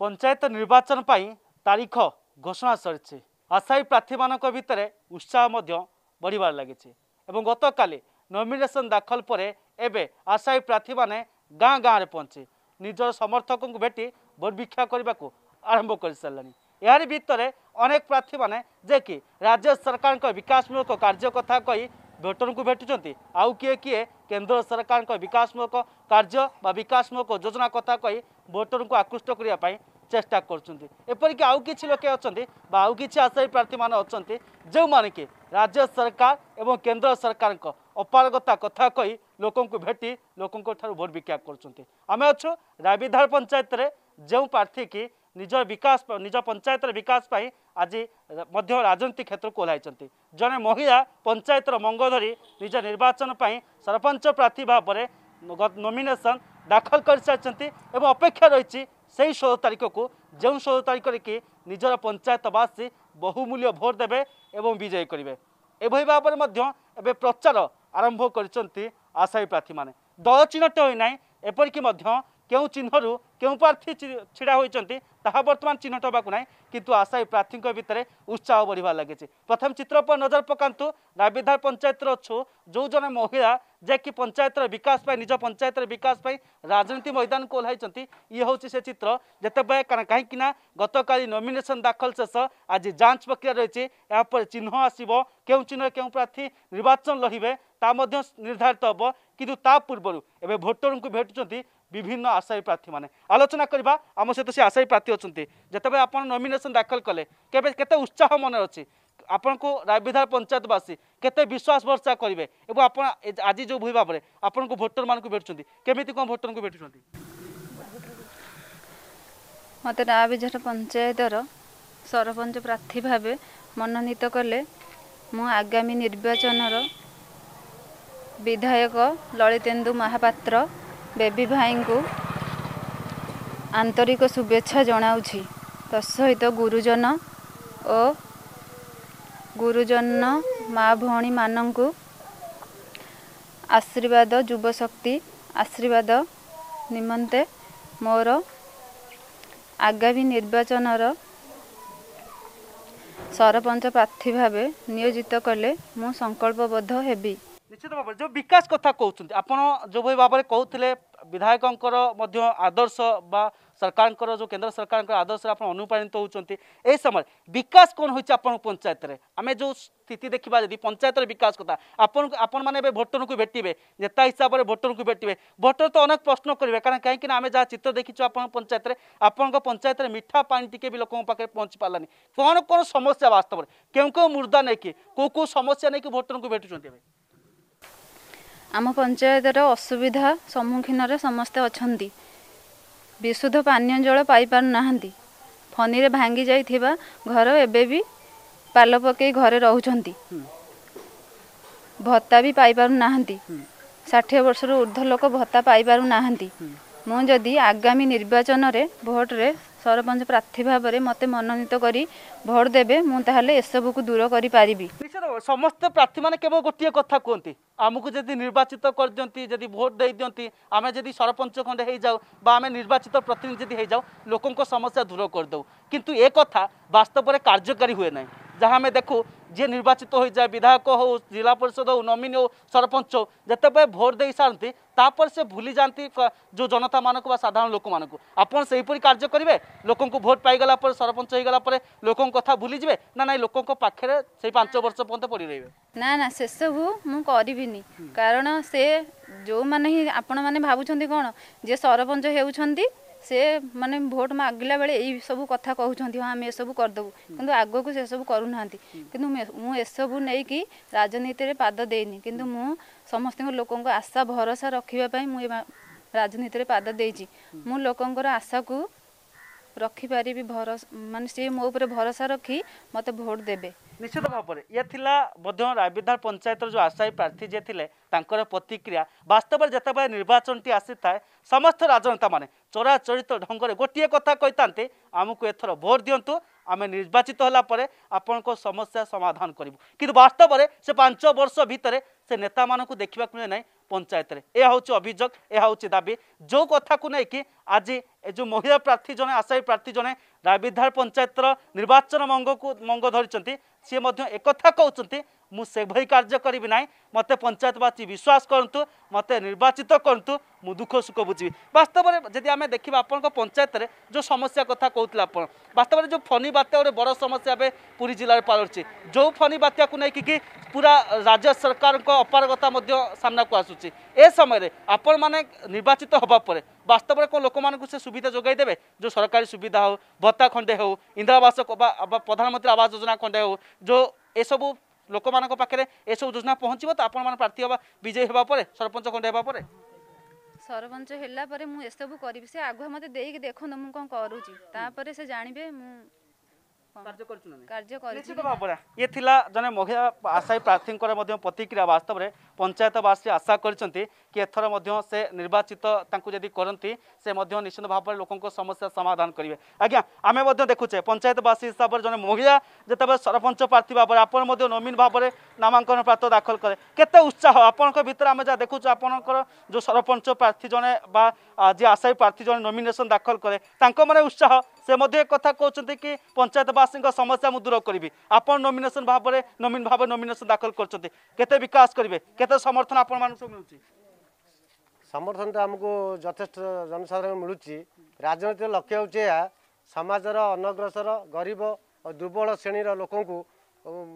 পঞ্চায়েত নির্বাচন পাই তারিখ ঘোষণা সরিছে আশায়ী প্রার্থীমানক ভিতরে উৎসাহ মধ্য বড়িবার লাগিছে এবং গতকালি নমিনেসন দাখল পরে এবে আশায়ী প্রার্থীমানে গাঁ গাঁরে পঞ্চে ନିଜର ସମର୍ଥକଙ୍କୁ ଭେଟି ଭୋଟ ଭିକ୍ଷା କରିବାକୁ ଆରମ୍ଭ କରିସାରିଲାଣି ଏହାରି ଭିତରେ ଅନେକ ପ୍ରାର୍ଥୀମାନେ ଯେ କି ରାଜ୍ୟ ସରକାରଙ୍କ ବିକାଶମୂଳକ କାର୍ଯ୍ୟ କଥା କହି ଭେଟରଙ୍କୁ ଭେଟୁଛନ୍ତି ଆଉ କିଏ କିଏ କେନ୍ଦ୍ର ସରକାରଙ୍କ ବିକାଶମୂଳକ କାର୍ଯ୍ୟ ବା ବିକାଶମୂଳକ ଯୋଜନା କଥା କହି ଭୋଟରଙ୍କୁ ଆକୃଷ୍ଟ କରିବା ପାଇଁ ଚେଷ୍ଟା କରୁଛନ୍ତି ଏପରିକି ଆଉ କିଛି ଲୋକେ ଅଛନ୍ତି ବା ଆଉ କିଛି ଆଶାୟୀ ପ୍ରାର୍ଥୀମାନେ ଅଛନ୍ତି ଯେଉଁମାନେ କି ରାଜ୍ୟ ସରକାର ଏବଂ କେନ୍ଦ୍ର ସରକାରଙ୍କ ଅପାରଗତା କଥା କହି ଲୋକଙ୍କୁ ଭେଟି ଲୋକଙ୍କଠାରୁ ଭୋଟ ବିକ୍ରିୟା କରୁଛନ୍ତି ଆମେ ଅଛୁ ରାବିଧାର ପଞ୍ଚାୟତରେ ଯେଉଁ ପ୍ରାର୍ଥୀ କି ନିଜ ବିକାଶ ନିଜ ପଞ୍ଚାୟତର ବିକାଶ ପାଇଁ ଆଜି ମଧ୍ୟ ରାଜନୀତି କ୍ଷେତ୍ରକୁ ଓହ୍ଲାଇଛନ୍ତି ଜଣେ ମହିଳା ପଞ୍ଚାୟତର ମଙ୍ଗ ଧରି ନିଜ ନିର୍ବାଚନ ପାଇଁ ସରପଞ୍ଚ ପ୍ରାର୍ଥୀ ଭାବରେ ନୋମିନେସନ୍ ଦାଖଲ କରିସାରିଛନ୍ତି ଏବଂ ଅପେକ୍ଷା ରହିଛି ସେହି ଷୋହଳ ତାରିଖକୁ ଯେଉଁ ଷୋହଳ ତାରିଖରେ କି ନିଜର ପଞ୍ଚାୟତବାସୀ ବହୁମୂଲ୍ୟ ଭୋଟ ଦେବେ ଏବଂ ବିଜୟୀ କରିବେ ଏଭଳି ଭାବରେ ମଧ୍ୟ ଏବେ ପ୍ରଚାର ଆରମ୍ଭ କରିଛନ୍ତି ଆଶାୟୀ ପ୍ରାର୍ଥୀମାନେ ଦଳ ଚିହ୍ନଟ ହୋଇନାହିଁ ଏପରିକି ମଧ୍ୟ କେଉଁ ଚିହ୍ନରୁ କେଉଁ ପ୍ରାର୍ଥୀ ଛିଡ଼ା ହୋଇଛନ୍ତି ତାହା ବର୍ତ୍ତମାନ ଚିହ୍ନଟ ହେବାକୁ ନାହିଁ କିନ୍ତୁ ଆଶାୟୀ ପ୍ରାର୍ଥୀଙ୍କ ଭିତରେ ଉତ୍ସାହ ବଢ଼ିବା ଲାଗିଛି ପ୍ରଥମେ ଚିତ୍ର ଉପରେ ନଜର ପକାନ୍ତୁ ନାବିଧାର ପଞ୍ଚାୟତର ଅଛୁ ଯେଉଁ ଜଣେ ମହିଳା ଯିଏକି ପଞ୍ଚାୟତର ବିକାଶ ପାଇଁ ନିଜ ପଞ୍ଚାୟତର ବିକାଶ ପାଇଁ ରାଜନୀତି ମୈଦାନକୁ ଓହ୍ଲାଇଛନ୍ତି ଇଏ ହେଉଛି ସେ ଚିତ୍ର ଯେତେବେଳେ କାହିଁକିନା ଗତକାଲି ନମିନେସନ୍ ଦାଖଲ ଶେଷ ଆଜି ଯାଞ୍ଚ ପ୍ରକ୍ରିୟା ରହିଛି ଏହାପରେ ଚିହ୍ନ ଆସିବ କେଉଁ ଚିହ୍ନରେ କେଉଁ ପ୍ରାର୍ଥୀ ନିର୍ବାଚନ ଲଢ଼ିବେ ତା ମଧ୍ୟ ନିର୍ଦ୍ଧାରିତ ହେବ କିନ୍ତୁ ତା ପୂର୍ବରୁ ଏବେ ଭୋଟରଙ୍କୁ ଭେଟୁଛନ୍ତି বিভিন্ন ଆଶାୟୀ ପ୍ରାର୍ଥୀମାନେ ଆଲୋଚନା କରିବା ଆମ ସହିତ ସେ ଆଶାୟୀ ପ୍ରାର୍ଥୀ ଅଛନ୍ତି ଯେତେବେଳେ ଆପଣ ନମିନେସନ୍ ଦାଖଲ କଲେ କେବେ କେତେ ଉତ୍ସାହ ମନେ ଅଛି ଆପଣଙ୍କୁ ରାୟବିଧାର ପଞ୍ଚାୟତବାସୀ କେତେ ବିଶ୍ୱାସ ଭରସା କରିବେ ଏବଂ ଆପଣ ଆଜି ଯେଉଁ ଭଳି ଭାବରେ ଆପଣଙ୍କୁ ଭୋଟରମାନଙ୍କୁ ଭେଟୁଛନ୍ତି କେମିତି କ'ଣ ଭୋଟରଙ୍କୁ ଭେଟୁଛନ୍ତି ମୋତେ ରାୟବିଧାର ପଞ୍ଚାୟତର ସରପଞ୍ଚ ପ୍ରାର୍ଥୀ ଭାବେ ମନୋନୀତ କଲେ ମୁଁ ଆଗାମୀ ନିର୍ବାଚନର ବିଧାୟକ ଲଳିତେନ୍ଦୁ ମହାପାତ୍ର ବେବି ଭାଇଙ୍କୁ ଆନ୍ତରିକ ଶୁଭେଚ୍ଛା ଜଣାଉଛି ତତ୍ସହିତ ଗୁରୁଜନ ଓ ଗୁରୁଜନ ମା ଭଉଣୀମାନଙ୍କୁ ଆଶୀର୍ବାଦ ଯୁବଶକ୍ତି ଆଶୀର୍ବାଦ ନିମନ୍ତେ ମୋର ଆଗାମୀ ନିର୍ବାଚନର ସରପଞ୍ଚ ପ୍ରାର୍ଥୀ ଭାବେ ନିୟୋଜିତ କଲେ ମୁଁ ସଂକଳ୍ପବଦ୍ଧ ହେବି ନିଶ୍ଚିତ ଭାବରେ ଯେଉଁ ବିକାଶ କଥା କହୁଛନ୍ତି ଆପଣ ଯେଉଁଭଳି ଭାବରେ କହୁଥିଲେ ବିଧାୟକଙ୍କର ମଧ୍ୟ ଆଦର୍ଶ ବା ସରକାରଙ୍କର ଯେଉଁ କେନ୍ଦ୍ର ସରକାରଙ୍କର ଆଦର୍ଶରେ ଆପଣ ଅନୁପ୍ରାଣିତ ହେଉଛନ୍ତି ଏହି ସମୟରେ ବିକାଶ କ'ଣ ହୋଇଛି ଆପଣଙ୍କ ପଞ୍ଚାୟତରେ ଆମେ ଯେଉଁ ସ୍ଥିତି ଦେଖିବା ଯଦି ପଞ୍ଚାୟତର ବିକାଶ କଥା ଆପଣଙ୍କୁ ଆପଣମାନେ ଏବେ ଭୋଟରଙ୍କୁ ଭେଟିବେ ନେତା ହିସାବରେ ଭୋଟରଙ୍କୁ ଭେଟିବେ ଭୋଟର ତ ଅନେକ ପ୍ରଶ୍ନ କରିବେ କାରଣ କାହିଁକିନା ଆମେ ଯାହା ଚିତ୍ର ଦେଖିଛୁ ଆପଣଙ୍କ ପଞ୍ଚାୟତରେ ଆପଣଙ୍କ ପଞ୍ଚାୟତରେ ମିଠା ପାଣି ଟିକେ ବି ଲୋକଙ୍କ ପାଖରେ ପହଞ୍ଚି ପାରିଲାନି କ'ଣ କ'ଣ ସମସ୍ୟା ବାସ୍ତବରେ କେଉଁ କେଉଁ ମୁର୍ଦ୍ଦା ନେଇକି କେଉଁ କେଉଁ ସମସ୍ୟା ନେଇକି ଭୋଟରଙ୍କୁ ଭେଟୁଛନ୍ତି ଏବେ ଆମ ପଞ୍ଚାୟତର ଅସୁବିଧା ସମ୍ମୁଖୀନରେ ସମସ୍ତେ ଅଛନ୍ତି ବିଶୁଦ୍ଧ ପାନୀୟ ଜଳ ପାଇପାରୁନାହାନ୍ତି ଫନିରେ ଭାଙ୍ଗି ଯାଇଥିବା ଘର ଏବେ ବି ପାଲ ପକାଇ ଘରେ ରହୁଛନ୍ତି ଭତ୍ତା ବି ପାଇପାରୁନାହାନ୍ତି ଷାଠିଏ ବର୍ଷରୁ ଉର୍ଦ୍ଧ୍ୱ ଲୋକ ଭତ୍ତା ପାଇପାରୁନାହାନ୍ତି ମୁଁ ଯଦି ଆଗାମୀ ନିର୍ବାଚନରେ ଭୋଟରେ ସରପଞ୍ଚ ପ୍ରାର୍ଥୀ ଭାବରେ ମୋତେ ମନୋନୀତ କରି ଭୋଟ ଦେବେ ମୁଁ ତାହେଲେ ଏସବୁକୁ ଦୂର କରିପାରିବି ସମସ୍ତ ପ୍ରାର୍ଥୀମାନେ କେବଳ ଗୋଟିଏ କଥା କୁହନ୍ତି ଆମକୁ ଯଦି ନିର୍ବାଚିତ କରିଦିଅନ୍ତି ଯଦି ଭୋଟ ଦେଇଦିଅନ୍ତି ଆମେ ଯଦି ସରପଞ୍ଚ ଖଣ୍ଡେ ହେଇଯାଉ ବା ଆମେ ନିର୍ବାଚିତ ପ୍ରତିନିଧି ଯଦି ହେଇଯାଉ ଲୋକଙ୍କ ସମସ୍ୟା ଦୂର କରିଦେଉ କିନ୍ତୁ ଏ କଥା ବାସ୍ତବରେ କାର୍ଯ୍ୟକାରୀ ହୁଏ ନାହିଁ ଯାହା ଆମେ ଦେଖୁ যে নির্বাচিত হয়ে যায় বিধায়ক হো জেলা পরিষদ হো নমিনি হো সরপঞ্চ হো যেতবে ভোট দিয়ে সারতে তাপরে সে ভুলে যাতে যে জনতা মানুষ বা সাধারণ লোক মানুষ আপনার সেইপরি কার্য করবে লোক ভোট পাইগলা পরে সরপঞ্চ হয়ে পরে লোক কথা ভুলে যাবে না না লোক পাখে সেই পাঁচ বর্ষ পর্যন্ত পড়ে রয়েবে না না সেসবু মু করিবিনি কারণ সে যে আপনার ভাবুছেন কোণ যে সরপঞ্চ হেউছেন ସେ ମାନେ ଭୋଟ ମାଗିଲା ବେଳେ ଏଇ ସବୁ କଥା କହୁଛନ୍ତି ହଁ ଆମେ ଏସବୁ କରିଦେବୁ କିନ୍ତୁ ଆଗକୁ ସେସବୁ କରୁନାହାନ୍ତି କିନ୍ତୁ ମୁଁ ଏସବୁ ନେଇକି ରାଜନୀତିରେ ପାଦ ଦେଇନି କିନ୍ତୁ ମୁଁ ସମସ୍ତଙ୍କ ଲୋକଙ୍କ ଆଶା ଭରସା ରଖିବା ପାଇଁ ମୁଁ ଏ ରାଜନୀତିରେ ପାଦ ଦେଇଛି ମୁଁ ଲୋକଙ୍କର ଆଶାକୁ ରଖିପାରିବି ଭରସା ମାନେ ସିଏ ମୋ ଉପରେ ଭରସା ରଖି ମୋତେ ଭୋଟ ଦେବେ ନିଶ୍ଚିତ ଭାବରେ ଇଏ ଥିଲା ମଧ୍ୟ ରାୟବିଧାର ପଞ୍ଚାୟତର ଯେଉଁ ଆଶାୟୀ ପ୍ରାର୍ଥୀ ଯିଏ ଥିଲେ ତାଙ୍କର ପ୍ରତିକ୍ରିୟା ବାସ୍ତବରେ ଯେତେବେଳେ ନିର୍ବାଚନଟି ଆସିଥାଏ ସମସ୍ତ ରାଜନେତାମାନେ ଚୋରାଚରିତ ଢଙ୍ଗରେ ଗୋଟିଏ କଥା କହିଥାନ୍ତି ଆମକୁ ଏଥର ଭୋଟ୍ ଦିଅନ୍ତୁ ଆମେ ନିର୍ବାଚିତ ହେଲା ପରେ ଆପଣଙ୍କ ସମସ୍ୟା ସମାଧାନ କରିବୁ କିନ୍ତୁ ବାସ୍ତବରେ ସେ ପାଞ୍ଚ ବର୍ଷ ଭିତରେ ସେ ନେତାମାନଙ୍କୁ ଦେଖିବାକୁ ମିଳେ ନାହିଁ ପଞ୍ଚାୟତରେ ଏହା ହେଉଛି ଅଭିଯୋଗ ଏହା ହେଉଛି ଦାବି ଯେଉଁ କଥାକୁ ନେଇକି ଆଜି ଏ ଯେଉଁ ମହିଳା ପ୍ରାର୍ଥୀ ଜଣେ ଆଶାୟୀ ପ୍ରାର୍ଥୀ ଜଣେ ବିଧାର ପଞ୍ଚାୟତର ନିର୍ବାଚନ ମଙ୍ଗକୁ ମଙ୍ଗ ଧରିଛନ୍ତି ସିଏ ମଧ୍ୟ ଏକଥା କହୁଛନ୍ତି ମୁଁ ସେଭଳି କାର୍ଯ୍ୟ କରିବି ନାହିଁ ମୋତେ ପଞ୍ଚାୟତବାସୀ ବିଶ୍ୱାସ କରନ୍ତୁ ମୋତେ ନିର୍ବାଚିତ କରନ୍ତୁ ମୁଁ ଦୁଃଖ ସୁଖ ବୁଝିବି ବାସ୍ତବରେ ଯଦି ଆମେ ଦେଖିବା ଆପଣଙ୍କ ପଞ୍ଚାୟତରେ ଯେଉଁ ସମସ୍ୟା କଥା କହୁଥିଲେ ଆପଣ ବାସ୍ତବରେ ଯେଉଁ ଫନି ବାତ୍ୟା ଗୋଟେ ବଡ଼ ସମସ୍ୟା ଏବେ ପୁରୀ ଜିଲ୍ଲାରେ ପାଲୁଛି ଯେଉଁ ଫନି ବାତ୍ୟାକୁ ନେଇକି କି ପୁରା ରାଜ୍ୟ ସରକାରଙ୍କ ଅପାରଗତା ମଧ୍ୟ ସାମ୍ନାକୁ ଆସୁଛି ଏ ସମୟରେ ଆପଣମାନେ ନିର୍ବାଚିତ ହେବା ପରେ ବାସ୍ତବରେ କ'ଣ ଲୋକମାନଙ୍କୁ ସେ ସୁବିଧା ଯୋଗାଇ ଦେବେ ଯେଉଁ ସରକାରୀ ସୁବିଧା ହେଉ ଭତ୍ତା ଖଣ୍ଡେ ହେଉ ଇନ୍ଦିରାବାସ ବା ପ୍ରଧାନମନ୍ତ୍ରୀ ଆବାସ ଯୋଜନା ଖଣ୍ଡେ ହେଉ ଯେଉଁ ଏସବୁ ଲୋକମାନଙ୍କ ପାଖରେ ଏସବୁ ଯୋଜନା ପହଞ୍ଚିବ ତ ଆପଣମାନେ ପ୍ରାର୍ଥୀ ହେବା ବିଜୟୀ ହେବା ପରେ ସରପଞ୍ଚ ଖଣ୍ଡେ ହେବା ପରେ ସରପଞ୍ଚ ହେଲା ପରେ ମୁଁ ଏସବୁ କରିବି ସେ ଆଗୁଆ ମୋତେ ଦେଇକି ଦେଖନ୍ତୁ ମୁଁ କ'ଣ କରୁଛି ତାପରେ ସେ ଜାଣିବେ ମୁଁ ইয়েলা জনে মহিলা আশায়ী প্রার্থীঙ্কর প্রতিক্রিয়া বাস্তবরে পঞ্চায়েতবাসী আশা করছেন কি এথর সে নির্বাচিত তাঁকু যদি করতে সে নিশ্চিত ভাবে লোক সমস্যা সমাধান করবে আজ্ঞা আমি দেখুছে পঞ্চায়েতবাসী হিসাবে জনে মহিলা যেতবে সরপঞ্চ প্রার্থী ভাবে আপনার নমিন ভাবে নামাঙ্কন প্রার্থ দাখল করে কেতে উৎসাহ আপনার ভিতরে আমি যা দেখুছ আপনার যে সরপঞ্চ প্রার্থী জনে বা যে আশায়ী প্রার্থী জনে নমিনেসন দাখল করে তাঁর মানে উৎসাহ ସେ ମଧ୍ୟ ଏ କଥା କହୁଛନ୍ତି କି ପଞ୍ଚାୟତବାସୀଙ୍କ ସମସ୍ୟା ମୁଁ ଦୂର କରିବି ଆପଣ ନୋମିନେସନ ଭାବରେ ନୋମିନ ଭାବରେ ନୋମିନେସନ ଦାଖଲ କରିଛନ୍ତି କେତେ ବିକାଶ କରିବେ କେତେ ସମର୍ଥନ ଆପଣମାନଙ୍କୁ ମିଳୁଛି ସମର୍ଥନ ତ ଆମକୁ ଯଥେଷ୍ଟ ଜନସାଧାରଣ ମିଳୁଛି ରାଜନୈତିକ ଲକ୍ଷ୍ୟ ହେଉଛି ଏହା ସମାଜର ଅନଗ୍ରସର ଗରିବ ଓ ଦୁର୍ବଳ ଶ୍ରେଣୀର ଲୋକଙ୍କୁ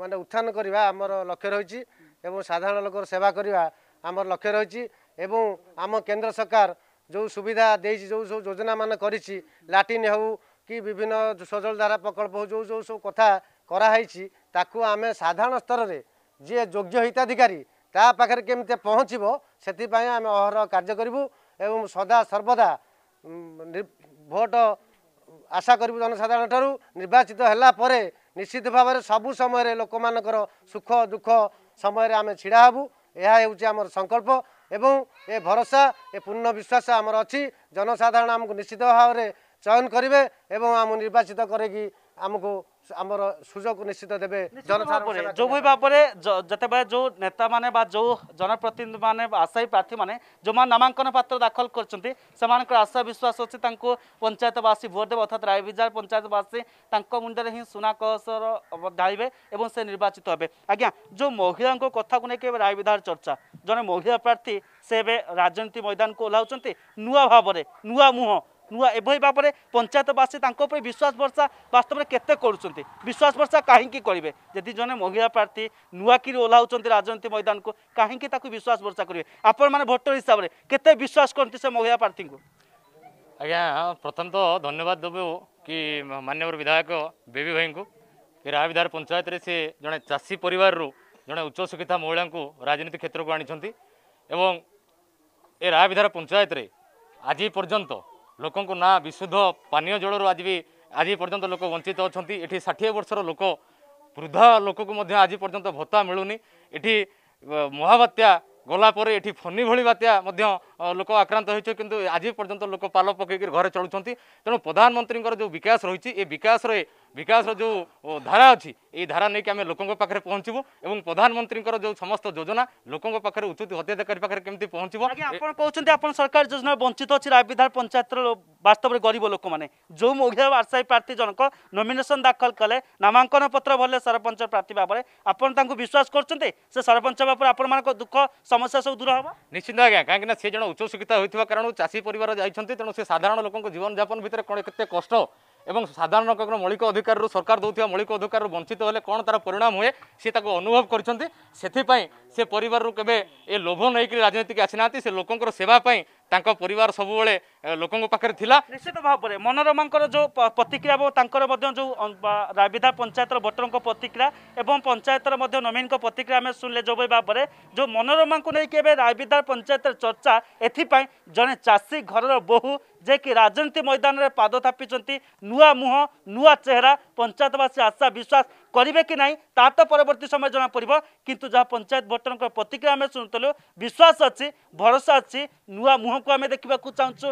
ମାନେ ଉତ୍ଥାନ କରିବା ଆମର ଲକ୍ଷ୍ୟ ରହିଛି ଏବଂ ସାଧାରଣ ଲୋକର ସେବା କରିବା ଆମର ଲକ୍ଷ୍ୟ ରହିଛି ଏବଂ ଆମ କେନ୍ଦ୍ର ସରକାର ଯେଉଁ ସୁବିଧା ଦେଇଛି ଯେଉଁ ସବୁ ଯୋଜନାମାନ କରିଛି ଲାଟିନ୍ ହେଉ କି ବିଭିନ୍ନ ସ୍ୱଜଳ ଧାରା ପ୍ରକଳ୍ପ ହେଉ ଯେଉଁ ଯେଉଁ ସବୁ କଥା କରାହେଇଛି ତାକୁ ଆମେ ସାଧାରଣ ସ୍ତରରେ ଯିଏ ଯୋଗ୍ୟ ହିତାଧିକାରୀ ତା ପାଖରେ କେମିତି ପହଞ୍ଚିବ ସେଥିପାଇଁ ଆମେ ଅହରହ କାର୍ଯ୍ୟ କରିବୁ ଏବଂ ସଦା ସର୍ବଦା ଭୋଟ ଆଶା କରିବୁ ଜନସାଧାରଣ ଠାରୁ ନିର୍ବାଚିତ ହେଲା ପରେ ନିଶ୍ଚିତ ଭାବରେ ସବୁ ସମୟରେ ଲୋକମାନଙ୍କର ସୁଖ ଦୁଃଖ ସମୟରେ ଆମେ ଛିଡ଼ା ହେବୁ ଏହା ହେଉଛି ଆମର ସଂକଳ୍ପ ଏବଂ ଏ ଭରସା ଏ ପୂର୍ଣ୍ଣ ବିଶ୍ୱାସ ଆମର ଅଛି ଜନସାଧାରଣ ଆମକୁ ନିଶ୍ଚିତ ଭାବରେ চয়ন করবে এবং আমি নির্বাচিত করেকি ଆମକୁ ଆମର ସୁଯୋଗ ନିଶ୍ଚିତ ଦେବେ ଜନସାଧାରଣ ଯେଉଁ ବି ଭାବରେ ଯେତେବେଳେ ଯେଉଁ ନେତାମାନେ ବା ଯେଉଁ ଜନପ୍ରତିନିଧିମାନେ ଆଶାୟୀ ପ୍ରାର୍ଥୀମାନେ ଯେଉଁମାନେ ନାମାଙ୍କନ ପାତ୍ର ଦାଖଲ କରିଛନ୍ତି ସେମାନଙ୍କର ଆଶା ବିଶ୍ୱାସ ଅଛି ତାଙ୍କୁ ପଞ୍ଚାୟତବାସୀ ଭୋଟ ଦେବେ ଅର୍ଥାତ୍ ରାୟବିଜାର ପଞ୍ଚାୟତବାସୀ ତାଙ୍କ ମୁଣ୍ଡରେ ହିଁ ସୁନା କଳସର ଢାଳିବେ ଏବଂ ସେ ନିର୍ବାଚିତ ହେବେ ଆଜ୍ଞା ଯେଉଁ ମହିଳାଙ୍କ କଥାକୁ ନେଇକି ଏବେ ରାୟବିଧାର ଚର୍ଚ୍ଚା ଜଣେ ମହିଳା ପ୍ରାର୍ଥୀ ସେ ଏବେ ରାଜନୀତି ମଇଦାନକୁ ଓହ୍ଲାଉଛନ୍ତି ନୂଆ ଭାବରେ ନୂଆ ମୁହଁ नुह एभरि भाव पञ्चायतवासी विश्वास भरोसा वास्तवले केते गर्ुन्छ विश्वास भरोसा काहीँक गरे जति जन महिला प्रार्थी नुवाकि ओह्लाउँछ राजनीति मैदानको काहीँक त विश्वास भरोसा गरे आपण भोटर हिसाबले केते विश्वास गर्नु महिला प्रार्थीको ଆଜ୍ଞା ପ୍ରଥମ ତ ଧନ୍ୟବାଦ ଦେବୁ କି ମାନ୍ୟବର ବିଧାୟକ ବେବି ଭାଇଙ୍କୁ କି ରାହାବିଧାର ପଞ୍ଚାୟତରେ ସେ ଜଣେ ଚାଷୀ ପରିବାରରୁ ଜଣେ ଉଚ୍ଚ ଶିକ୍ଷିତା ମହିଳାଙ୍କୁ ରାଜନୀତି କ୍ଷେତ୍ରକୁ ଆଣିଛନ୍ତି ଏବଂ ଏ ରାହାବିଧାର ପଞ୍ଚାୟତରେ ଆଜି ପର୍ଯ୍ୟନ୍ତ ଲୋକଙ୍କ ନାଁ ବିଶୁଦ୍ଧ ପାନୀୟ ଜଳରୁ ଆଜି ବି ଆଜି ପର୍ଯ୍ୟନ୍ତ ଲୋକ ବଞ୍ଚିତ ଅଛନ୍ତି ଏଠି ଷାଠିଏ ବର୍ଷର ଲୋକ ବୃଦ୍ଧା ଲୋକକୁ ମଧ୍ୟ ଆଜି ପର୍ଯ୍ୟନ୍ତ ଭତ୍ତା ମିଳୁନି ଏଠି ମହାବାତ୍ୟା ଗଲା ପରେ ଏଠି ଫନି ଭଳି ବାତ୍ୟା ମଧ୍ୟ ଲୋକ ଆକ୍ରାନ୍ତ ହୋଇଛି କିନ୍ତୁ ଆଜି ପର୍ଯ୍ୟନ୍ତ ଲୋକ ପାଲ ପକାଇକି ଘରେ ଚଳୁଛନ୍ତି ତେଣୁ ପ୍ରଧାନମନ୍ତ୍ରୀଙ୍କର ଯେଉଁ ବିକାଶ ରହିଛି ଏ ବିକାଶରେ ବିକାଶର যে ধারা অ এই ধারা নিয়ে আমি লোক পাখে পৌঁছবু এবং প্রধানমন্ত্রী যে সমস্ত যোজনা লোক পাখে উচিত হত্যাধিকারী পাখে কমিটি পৌঁছব আপনার কোথাও আপনার সরকার যোজনা বঞ্চিত অছি রায়বিধার পঞ্চায়েতর বাস্তবের গরিব লোক মানে যে মহিলা আশায়ী প্রার্থী জনক নমিনেসন দাখল কলে নামাঙ্কন পত্র ভরলে সরপঞ্চ প্রার্থী ভাবে আপনার তাঁর বিশ্বাস করছেন সে সরপঞ্চ ভাবে আপনার দুঃখ সমস্যা সব দূর হব নিশ্চিত আজ্ঞা না সে জন উচ্চশিক্ষিত হয়ে কারণ চাষী পরিবার যাই তেমন সে সাধারণ লোক জীবনযাপন ভিতরে কত কষ্ট ଏବଂ ସାଧାରଣ ଲୋକଙ୍କର ମୌଳିକ ଅଧିକାରରୁ ସରକାର ଦେଉଥିବା ମୌଳିକ ଅଧିକାରରୁ ବଞ୍ଚିତ ହେଲେ କ'ଣ ତା'ର ପରିଣାମ ହୁଏ ସେ ତାକୁ ଅନୁଭବ କରିଛନ୍ତି ସେଥିପାଇଁ ସେ ପରିବାରରୁ କେବେ ଏ ଲୋଭ ନେଇକରି ରାଜନୀତିକୁ ଆସିନାହାନ୍ତି ସେ ଲୋକଙ୍କର ସେବା ପାଇଁ ତାଙ୍କ ପରିବାର ସବୁବେଳେ ଲୋକଙ୍କ ପାଖରେ ଥିଲା ନିଶ୍ଚିତ ଭାବରେ ମନୋରମାଙ୍କର ଯେଉଁ ପ୍ରତିକ୍ରିୟା ଏବଂ ତାଙ୍କର ମଧ୍ୟ ଯେଉଁ ରାବିଧା ପଞ୍ଚାୟତର ଭୋଟରଙ୍କ ପ୍ରତିକ୍ରିୟା ଏବଂ ପଞ୍ଚାୟତର ମଧ୍ୟ ନବୀନଙ୍କ ପ୍ରତିକ୍ରିୟା ଆମେ ଶୁଣିଲେ ଯୋଗ ଭାବରେ ଯେଉଁ ମନୋରମାଙ୍କୁ ନେଇକି ଏବେ ରାବିଧା ପଞ୍ଚାୟତର ଚର୍ଚ୍ଚା ଏଥିପାଇଁ ଜଣେ ଚାଷୀ ଘରର ବୋହୂ ଯିଏକି ରାଜନୀତି ମୈଦାନରେ ପାଦ ଥାପିଛନ୍ତି ନୂଆ ମୁହଁ ନୂଆ ଚେହେରା ପଞ୍ଚାୟତବାସୀ ଆଶା ବିଶ୍ୱାସ করবে কি না তা তো পরবর্তী সময় জনাপড়ব কিন্তু যা পঞ্চায়েত ভোটরঙ্কর প্রতিক্রিয়া আমি শুণুলু বিশ্বাস অছি ভরসা অছি নূয়া মুহকু আমি দেখা চাহুছু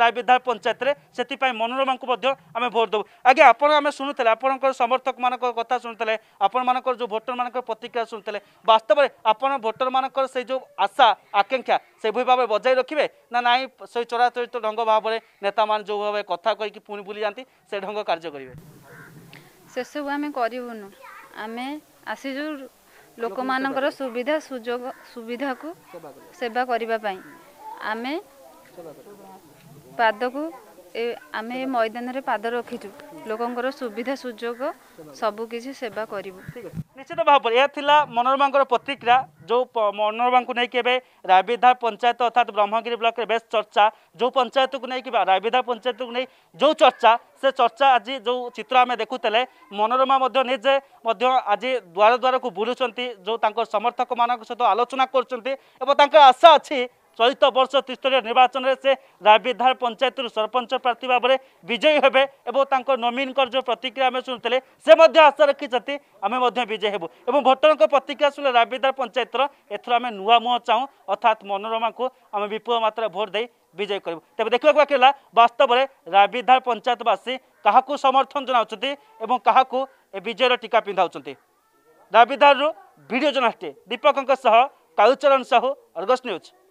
রায়বিধার পঞ্চায়েতের সেপাই মনোরমা আমি ভোট দেবু আজ্ঞা আপনার আমি শুণুলে আপনার সমর্থক মান কথা শুণুলে আপন মান যে ভোটর মান প্রতিক্রিয়া শুণুলে বাস্তবরে আপনার ভোটর মান সেই যে আশা আকাঙ্ক্ষা সেইভাবে ভাবে বজায় রাখবে না নাই সেই চরাচরিত ঢঙ্গ ভাবে নেতা মানে যেভাবে কথা কী পুঁ ভুলে যাতে সে ঢঙ্গ কার্য করবে ସେସବୁ ଆମେ କରିବୁନୁ ଆମେ ଆସିଛୁ ଲୋକମାନଙ୍କର ସୁବିଧା ସୁଯୋଗ ସୁବିଧାକୁ ସେବା କରିବା ପାଇଁ ଆମେ ପାଦକୁ ଆମେ ଏ ମଇଦାନରେ ପାଦ ରଖିଛୁ ଲୋକଙ୍କର ସୁବିଧା ସୁଯୋଗ ସବୁକିଛି ସେବା କରିବୁ ନିଶ୍ଚିତ ଭାବରେ ଏହା ଥିଲା ମନୋରମାଙ୍କର ପ୍ରତିକ୍ରିୟା ଯେଉଁ ମନୋରମାଙ୍କୁ ନେଇକି ଏବେ ରାୟବିଧା ପଞ୍ଚାୟତ ଅର୍ଥାତ୍ ବ୍ରହ୍ମଗିରି ବ୍ଲକରେ ବେଶ ଚର୍ଚ୍ଚା ଯେଉଁ ପଞ୍ଚାୟତକୁ ନେଇକି ବା ରାୟବିଧା ପଞ୍ଚାୟତକୁ ନେଇ ଯେଉଁ ଚର୍ଚ୍ଚା ସେ ଚର୍ଚ୍ଚା ଆଜି ଯେଉଁ ଚିତ୍ର ଆମେ ଦେଖୁଥିଲେ ମନୋରମା ମଧ୍ୟ ନିଜେ ମଧ୍ୟ ଆଜି ଦ୍ୱାର ଦ୍ୱାରକୁ ବୁଲୁଛନ୍ତି ଯେଉଁ ତାଙ୍କ ସମର୍ଥକମାନଙ୍କ ସହିତ ଆଲୋଚନା କରୁଛନ୍ତି ଏବଂ ତାଙ୍କର ଆଶା ଅଛି চলিত বর্ষ ত্রিস্তরীয় নির্বাচনের সে রায়বিধার পঞ্চায়েতর সরপঞ্চ প্রার্থী ভাবে বিজয়ী হবে এবং তাঁর নমিনকর যে প্রতিক্রিয়া আমি শুণুলে সে আশা রাখি আমি বিজয়ী হব এবং ভোটরঙ্ক প্রতিক্রিয়া শুনে রায়বিধার পঞ্চায়েতর এথর আমি নূয়া মুহ চাহু অর্থাৎ মনোরমা আমি বিপুল মাত্রায় ভোট দিয়ে বিজয় করব তবে দেখ বাকি হল বাস্তবরে রায়বিধার পঞ্চায়েতবাসী কাহকু সমর্থন জনাওছেন এবং কাহকু এ বিজয়ের টিকা পিঁধাওছেন রায়বিধারু ভিডিও জর্নালিষ্ট দীপকঙ্ক সহ কালুচরণ সাহু অর্গস নিউজ